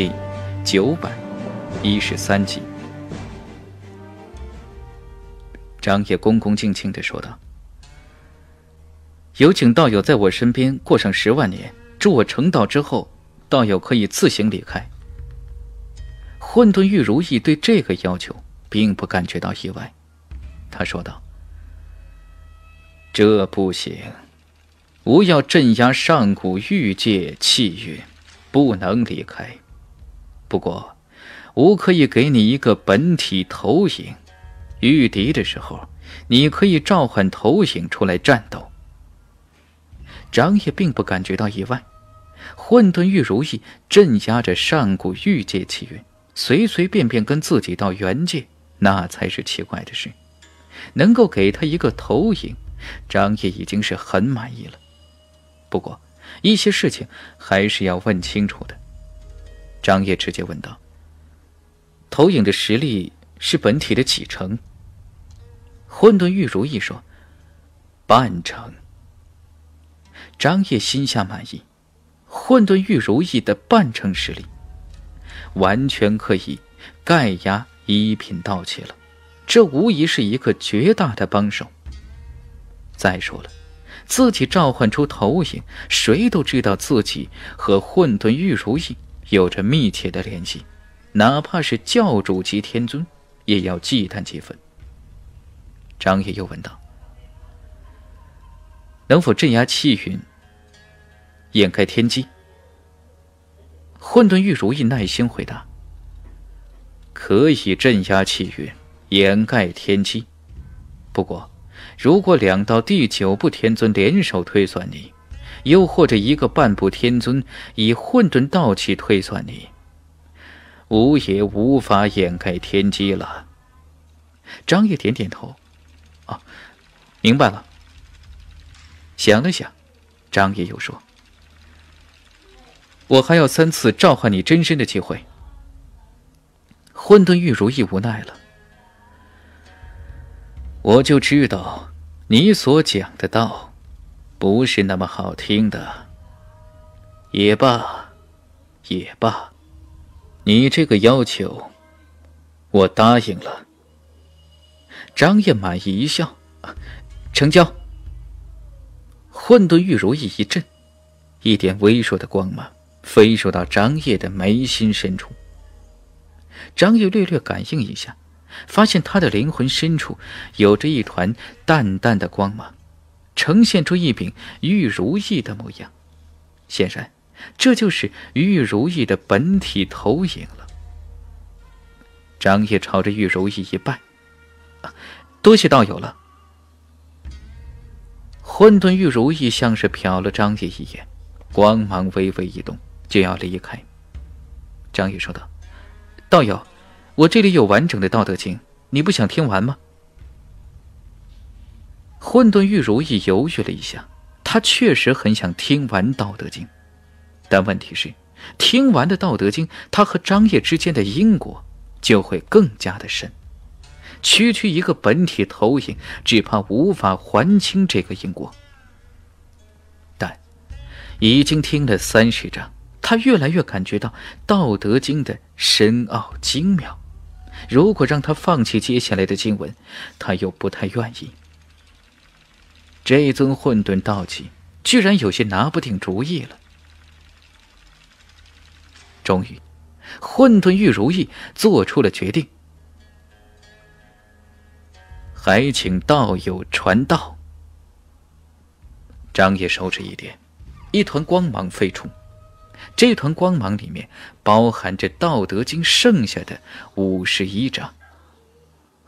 第九百一十三集，张烨恭恭敬敬的说道：“有请道友在我身边过上十万年，助我成道之后，道友可以自行离开。”混沌玉如意对这个要求并不感觉到意外，他说道：“这不行，吾要镇压上古玉界气运，不能离开。”不过，我可以给你一个本体投影。遇敌的时候，你可以召唤投影出来战斗。张烨并不感觉到意外。混沌玉如意镇压着上古玉界气运，随随便便跟自己到元界，那才是奇怪的事。能够给他一个投影，张烨已经是很满意了。不过，一些事情还是要问清楚的。张烨直接问道：“投影的实力是本体的几成？”混沌玉如意说：“半成。”张烨心下满意，混沌玉如意的半成实力，完全可以盖压一品道器了。这无疑是一个绝大的帮手。再说了，自己召唤出投影，谁都知道自己和混沌玉如意。有着密切的联系，哪怕是教主级天尊，也要忌惮几分。张爷又问道：“能否镇压气运，掩盖天机？”混沌玉如意耐心回答：“可以镇压气运，掩盖天机。不过，如果两道第九步天尊联手推算你。”又或者一个半步天尊以混沌道气推算你，无也无法掩盖天机了。张烨点点头，啊，明白了。想了想，张烨又说：“我还有三次召唤你真身的机会。”混沌玉如意无奈了，我就知道你所讲的道。不是那么好听的。也罢，也罢，你这个要求，我答应了。张烨满意一笑，成交。混沌玉如意一震，一点微弱的光芒飞射到张烨的眉心深处。张烨略略感应一下，发现他的灵魂深处有着一团淡淡的光芒。呈现出一柄玉如意的模样，显然这就是玉如意的本体投影了。张烨朝着玉如意一拜：“多谢道友了。”混沌玉如意像是瞟了张烨一眼，光芒微微一动，就要离开。张毅说道：“道友，我这里有完整的《道德经》，你不想听完吗？”混沌玉如意犹豫了一下，他确实很想听完《道德经》，但问题是，听完的《道德经》，他和张掖之间的因果就会更加的深。区区一个本体投影，只怕无法还清这个因果。但已经听了三十章，他越来越感觉到《道德经》的深奥精妙。如果让他放弃接下来的经文，他又不太愿意。这尊混沌道器居然有些拿不定主意了。终于，混沌玉如意做出了决定，还请道友传道。张烨手指一点，一团光芒飞出，这团光芒里面包含着《道德经》剩下的五十一章。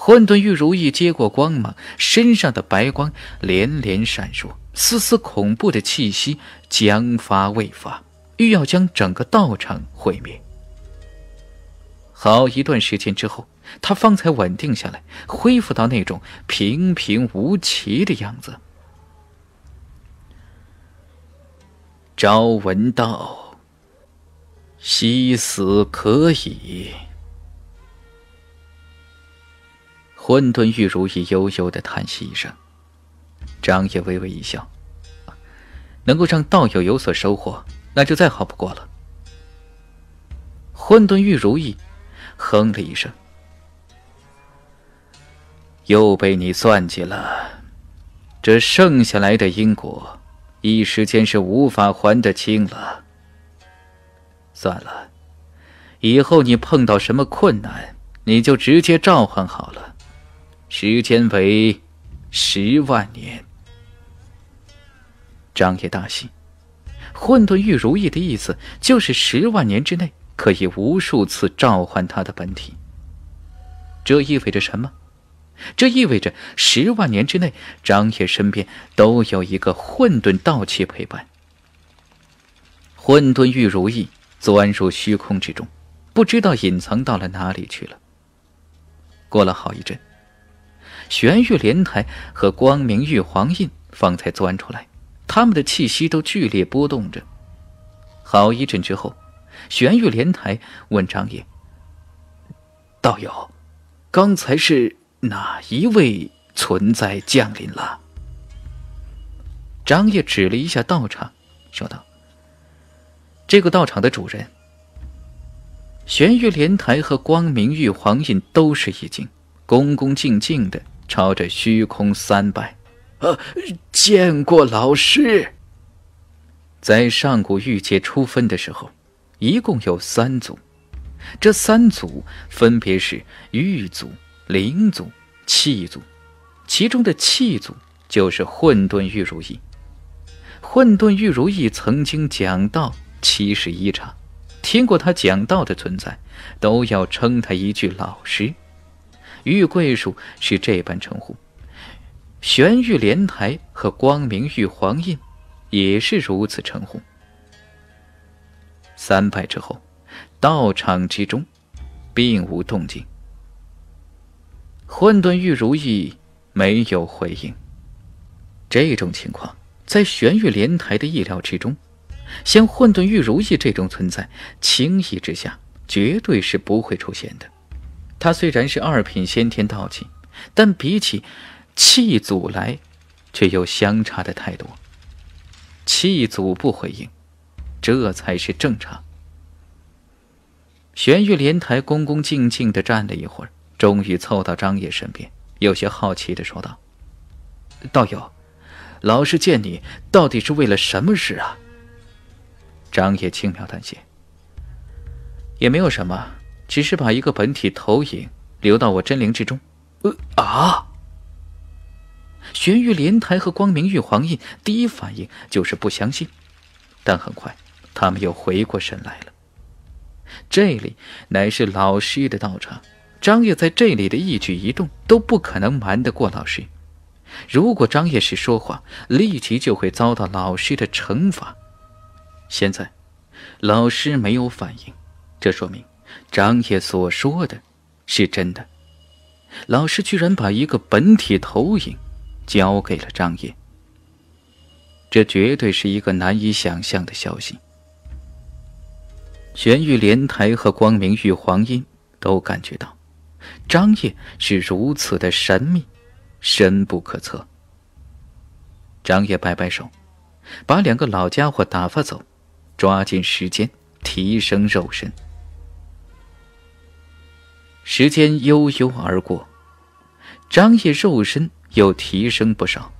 混沌玉如意接过光芒，身上的白光连连闪烁，丝丝恐怖的气息将发未发，欲要将整个道场毁灭。好一段时间之后，他方才稳定下来，恢复到那种平平无奇的样子。朝闻道，夕死可矣。混沌玉如意悠悠的叹息一声，张烨微微一笑：“能够让道友有所收获，那就再好不过了。”混沌玉如意哼了一声：“又被你算计了，这剩下来的因果，一时间是无法还得清了。算了，以后你碰到什么困难，你就直接召唤好了。”时间为十万年。张野大喜，混沌玉如意的意思就是十万年之内可以无数次召唤他的本体。这意味着什么？这意味着十万年之内，张野身边都有一个混沌道器陪伴。混沌玉如意钻入虚空之中，不知道隐藏到了哪里去了。过了好一阵。玄玉莲台和光明玉皇印方才钻出来，他们的气息都剧烈波动着。好一阵之后，玄玉莲台问张爷：“道友，刚才是哪一位存在降临了？”张爷指了一下道场，说道：“这个道场的主人。”玄玉莲台和光明玉皇印都是一惊，恭恭敬敬的。朝着虚空三拜，啊，见过老师。在上古玉界初分的时候，一共有三组，这三组分别是玉组、灵组、气组，其中的气组就是混沌玉如意。混沌玉如意曾经讲道七十一场，听过他讲道的存在，都要称他一句老师。玉桂树是这般称呼，玄玉莲台和光明玉皇印也是如此称呼。三拜之后，道场之中并无动静。混沌玉如意没有回应。这种情况在玄玉莲台的意料之中，像混沌玉如意这种存在，轻易之下绝对是不会出现的。他虽然是二品先天道器，但比起气祖来，却又相差的太多。气祖不回应，这才是正常。玄玉莲台恭恭敬敬地站了一会儿，终于凑到张叶身边，有些好奇地说道：“道友，老师见你，到底是为了什么事啊？”张叶轻描淡写：“也没有什么。”只是把一个本体投影留到我真灵之中。呃啊！玄玉莲台和光明玉皇印，第一反应就是不相信，但很快他们又回过神来了。这里乃是老师的道场，张掖在这里的一举一动都不可能瞒得过老师。如果张掖是说谎，立即就会遭到老师的惩罚。现在老师没有反应，这说明……张叶所说的，是真的。老师居然把一个本体投影交给了张叶，这绝对是一个难以想象的消息。玄玉莲台和光明玉皇音都感觉到，张叶是如此的神秘，深不可测。张叶摆摆手，把两个老家伙打发走，抓紧时间提升肉身。时间悠悠而过，张叶肉身又提升不少。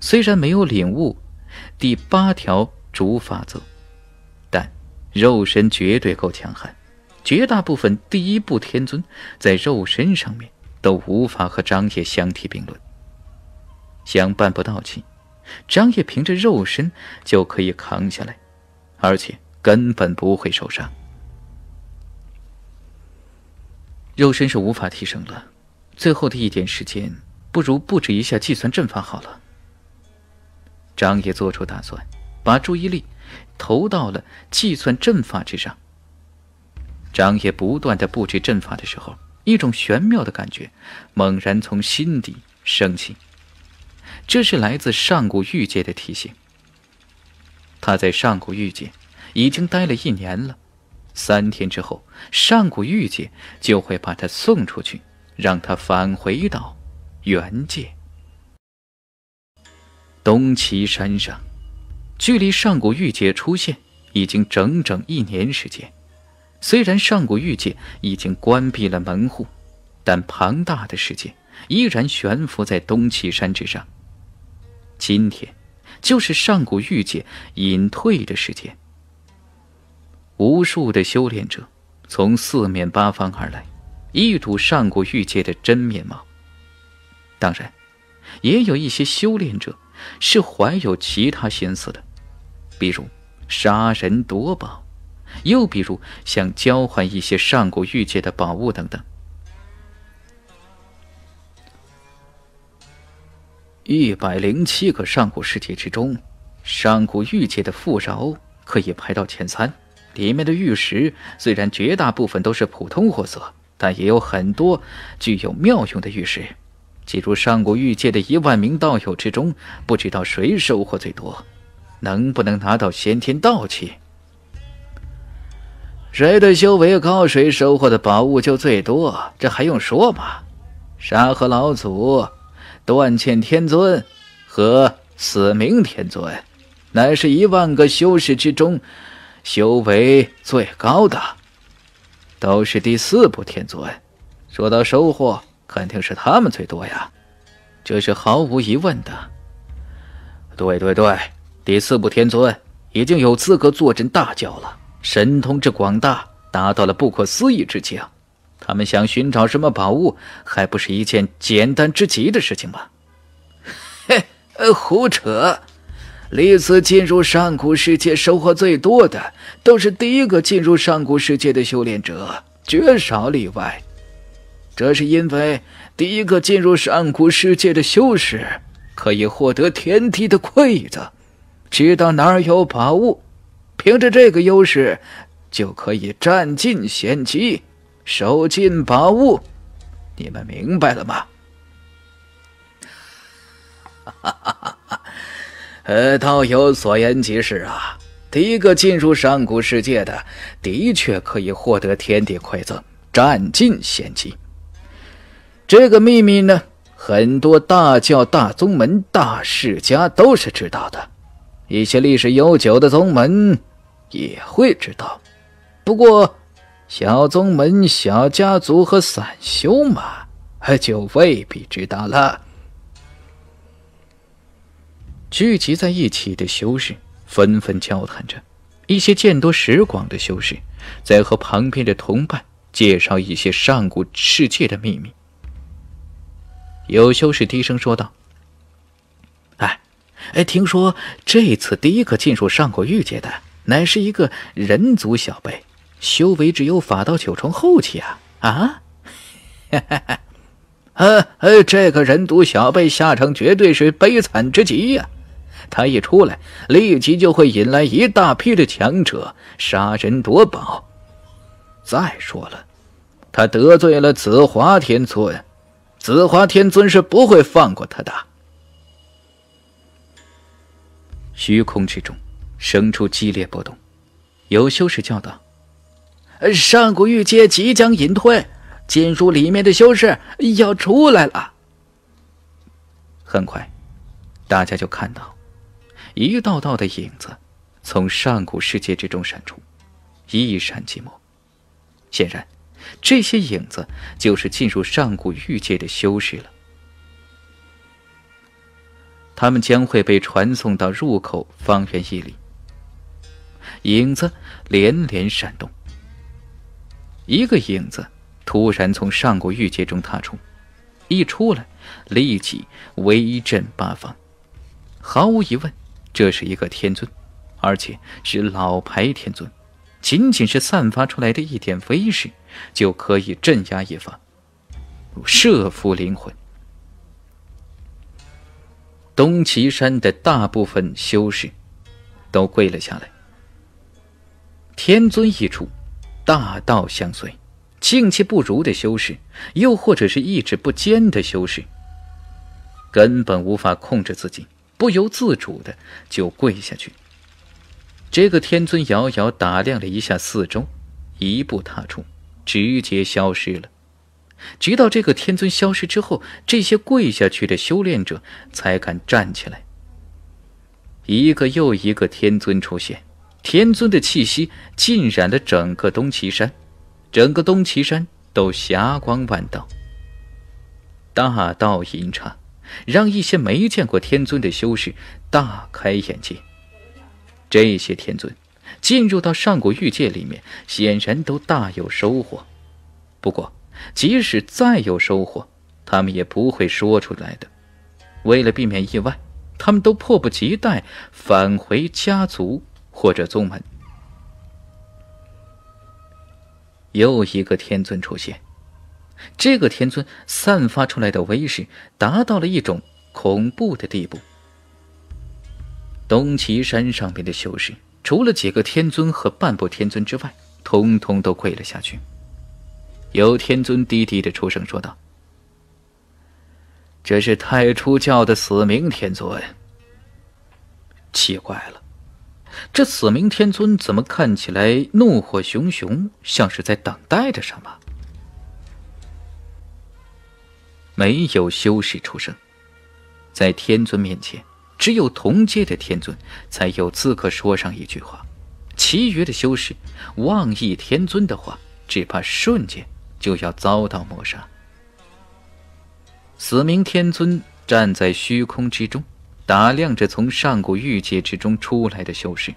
虽然没有领悟第八条主法则，但肉身绝对够强悍。绝大部分第一步天尊在肉身上面都无法和张烨相提并论。想办不到气，张烨凭着肉身就可以扛下来，而且根本不会受伤。肉身是无法提升了，最后的一点时间，不如布置一下计算阵法好了。张烨做出打算，把注意力投到了计算阵法之上。张烨不断的布置阵法的时候，一种玄妙的感觉猛然从心底升起，这是来自上古御界的提醒。他在上古御界已经待了一年了。三天之后，上古御界就会把他送出去，让他返回到原界。东岐山上，距离上古御界出现已经整整一年时间。虽然上古御界已经关闭了门户，但庞大的世界依然悬浮在东岐山之上。今天，就是上古御界隐退的时间。无数的修炼者从四面八方而来，一睹上古玉界的真面貌。当然，也有一些修炼者是怀有其他心思的，比如杀人夺宝，又比如想交换一些上古玉界的宝物等等。一百零七个上古世界之中，上古玉界的富饶可以排到前三。里面的玉石虽然绝大部分都是普通货色，但也有很多具有妙用的玉石。记住，上古玉界的一万名道友之中，不知道谁收获最多，能不能拿到先天道器？谁的修为高，谁收获的宝物就最多，这还用说吗？沙河老祖、段剑天尊和死明天尊，乃是一万个修士之中。修为最高的都是第四部天尊，说到收获，肯定是他们最多呀，这是毫无疑问的。对对对，第四部天尊已经有资格坐镇大教了，神通之广大达到了不可思议之境，他们想寻找什么宝物，还不是一件简单之极的事情吗？嘿，呃，胡扯。历次进入上古世界收获最多的，都是第一个进入上古世界的修炼者，绝少例外。这是因为第一个进入上古世界的修士，可以获得天地的馈赠，知道哪儿有宝物。凭着这个优势，就可以占尽先机，收尽宝物。你们明白了吗？哈哈哈哈哈。呃，道友所言极是啊！第一个进入上古世界的，的确可以获得天地馈赠，占尽先机。这个秘密呢，很多大教、大宗门、大世家都是知道的，一些历史悠久的宗门也会知道。不过，小宗门、小家族和散修嘛，就未必知道了。聚集在一起的修士纷纷交谈着，一些见多识广的修士在和旁边的同伴介绍一些上古世界的秘密。有修士低声说道：“哎，哎，听说这次第一个进入上古玉界的，乃是一个人族小辈，修为只有法道九重后期啊！啊，哈哈哈，呃呃，这个人族小辈下场绝对是悲惨之极呀！”他一出来，立即就会引来一大批的强者杀人夺宝。再说了，他得罪了紫华天尊，紫华天尊是不会放过他的。虚空之中生出激烈波动，有修士叫道：“上古玉阶即将隐退，进入里面的修士要出来了。”很快，大家就看到。一道道的影子从上古世界之中闪出，一闪即没。显然，这些影子就是进入上古域界的修士了。他们将会被传送到入口方圆一里。影子连连闪动，一个影子突然从上古玉界中踏出，一出来立即威震八方。毫无疑问。这是一个天尊，而且是老牌天尊。仅仅是散发出来的一点威势，就可以镇压一方，慑服灵魂。东岐山的大部分修士都跪了下来。天尊一出，大道相随。静气不如的修士，又或者是意志不坚的修士，根本无法控制自己。不由自主的就跪下去。这个天尊遥遥打量了一下四周，一步踏出，直接消失了。直到这个天尊消失之后，这些跪下去的修炼者才敢站起来。一个又一个天尊出现，天尊的气息浸染了整个东岐山，整个东岐山都霞光万道，大道吟唱。让一些没见过天尊的修士大开眼界。这些天尊进入到上古玉界里面，显然都大有收获。不过，即使再有收获，他们也不会说出来的。为了避免意外，他们都迫不及待返回家族或者宗门。又一个天尊出现。这个天尊散发出来的威势达到了一种恐怖的地步。东岐山上边的修士，除了几个天尊和半步天尊之外，通通都跪了下去。有天尊低低的出声说道：“这是太初教的死明天尊。奇怪了，这死明天尊怎么看起来怒火熊熊，像是在等待着什么？”没有修士出生，在天尊面前，只有同阶的天尊才有资格说上一句话。其余的修士妄议天尊的话，只怕瞬间就要遭到抹杀。死明天尊站在虚空之中，打量着从上古玉界之中出来的修士，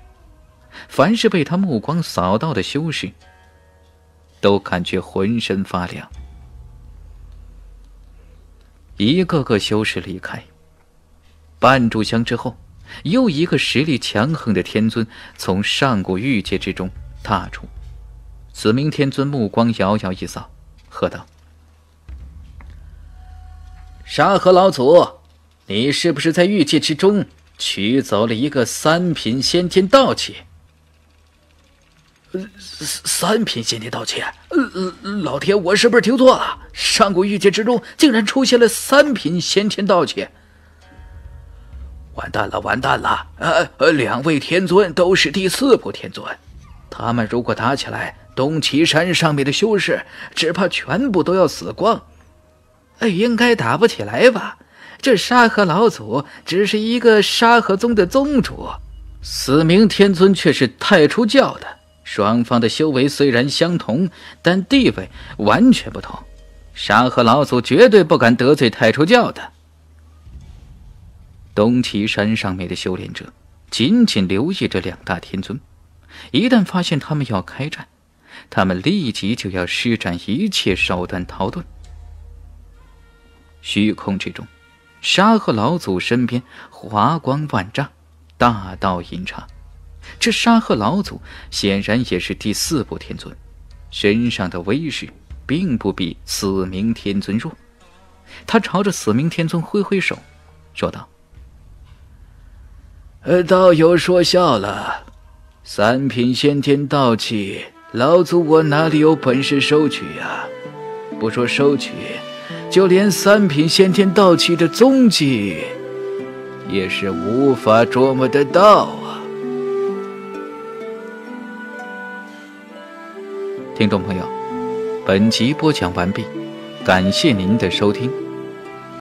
凡是被他目光扫到的修士，都感觉浑身发凉。一个个修士离开，半炷香之后，又一个实力强横的天尊从上古玉界之中踏出。紫明天尊目光遥遥一扫，喝道：“沙河老祖，你是不是在玉界之中取走了一个三品先天道器？”呃，三品先天道器，呃，老天，我是不是听错了？上古玉界之中竟然出现了三品先天道器，完蛋了，完蛋了！呃，两位天尊都是第四部天尊，他们如果打起来，东岐山上面的修士只怕全部都要死光。哎，应该打不起来吧？这沙河老祖只是一个沙河宗的宗主，死明天尊却是太初教的。双方的修为虽然相同，但地位完全不同。沙河老祖绝对不敢得罪太初教的。东岐山上面的修炼者紧紧留意着两大天尊，一旦发现他们要开战，他们立即就要施展一切手段逃遁。虚空之中，沙河老祖身边华光万丈，大道吟唱。这沙赫老祖显然也是第四部天尊，身上的威势并不比死明天尊弱。他朝着死明天尊挥挥手，说道：“道友说笑了，三品先天道气，老祖我哪里有本事收取呀？不说收取，就连三品先天道气的踪迹，也是无法捉摸得到。”啊！”听众朋友，本集播讲完毕，感谢您的收听。